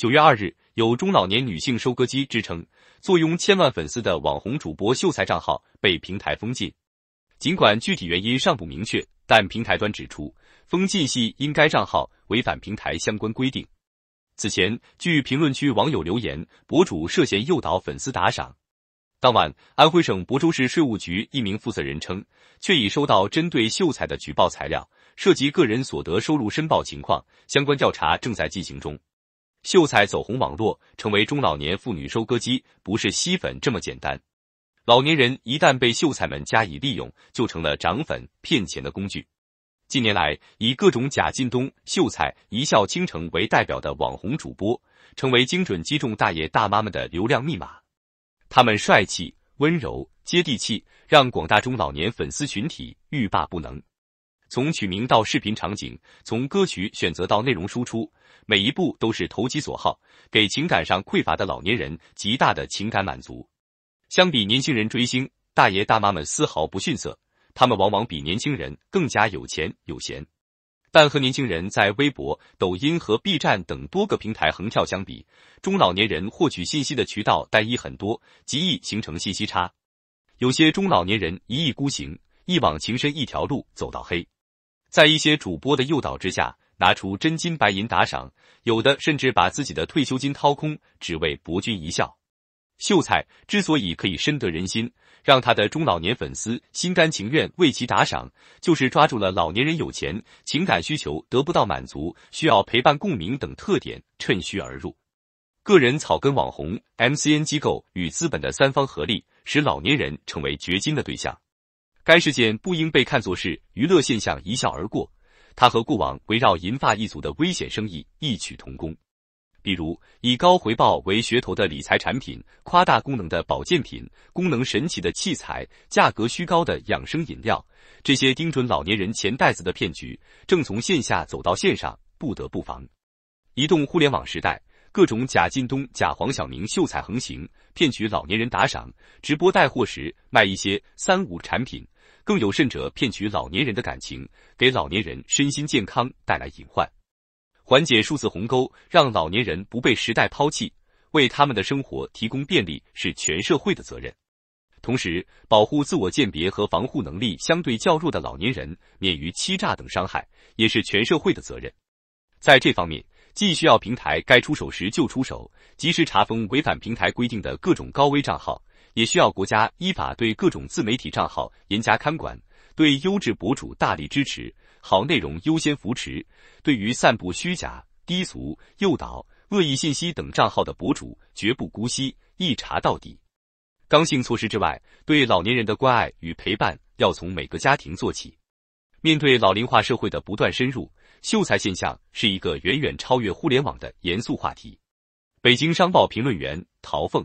九月二日，有“中老年女性收割机”之称、坐拥千万粉丝的网红主播“秀才”账号被平台封禁。尽管具体原因尚不明确，但平台端指出，封禁系因该账号违反平台相关规定。此前，据评论区网友留言，博主涉嫌诱导粉丝打赏。当晚，安徽省亳州市税务局一名负责人称，确已收到针对“秀才”的举报材料，涉及个人所得收入申报情况，相关调查正在进行中。秀才走红网络，成为中老年妇女收割机，不是吸粉这么简单。老年人一旦被秀才们加以利用，就成了涨粉骗钱的工具。近年来，以各种贾进东、秀才一笑倾城为代表的网红主播，成为精准击中大爷大妈们的流量密码。他们帅气、温柔、接地气，让广大中老年粉丝群体欲罢不能。从取名到视频场景，从歌曲选择到内容输出，每一步都是投其所好，给情感上匮乏的老年人极大的情感满足。相比年轻人追星，大爷大妈们丝毫不逊色，他们往往比年轻人更加有钱有闲。但和年轻人在微博、抖音和 B 站等多个平台横跳相比，中老年人获取信息的渠道单一很多，极易形成信息差。有些中老年人一意孤行，一往情深，一条路走到黑。在一些主播的诱导之下，拿出真金白银打赏，有的甚至把自己的退休金掏空，只为博君一笑。秀才之所以可以深得人心，让他的中老年粉丝心甘情愿为其打赏，就是抓住了老年人有钱、情感需求得不到满足、需要陪伴共鸣等特点，趁虚而入。个人草根网红、MCN 机构与资本的三方合力，使老年人成为掘金的对象。该事件不应被看作是娱乐现象一笑而过，它和过往围绕银发一族的危险生意异曲同工，比如以高回报为噱头的理财产品、夸大功能的保健品、功能神奇的器材、价格虚高的养生饮料，这些盯准老年人钱袋子的骗局，正从线下走到线上，不得不防。移动互联网时代。各种假靳东、假黄晓明、秀才横行，骗取老年人打赏；直播带货时卖一些三无产品，更有甚者骗取老年人的感情，给老年人身心健康带来隐患。缓解数字鸿沟，让老年人不被时代抛弃，为他们的生活提供便利是全社会的责任。同时，保护自我鉴别和防护能力相对较弱的老年人免于欺诈等伤害，也是全社会的责任。在这方面。既需要平台该出手时就出手，及时查封违反平台规定的各种高危账号，也需要国家依法对各种自媒体账号严加看管，对优质博主大力支持，好内容优先扶持。对于散布虚假、低俗、诱导、恶意信息等账号的博主，绝不姑息，一查到底。刚性措施之外，对老年人的关爱与陪伴要从每个家庭做起。面对老龄化社会的不断深入，秀才现象是一个远远超越互联网的严肃话题。北京商报评论员陶凤。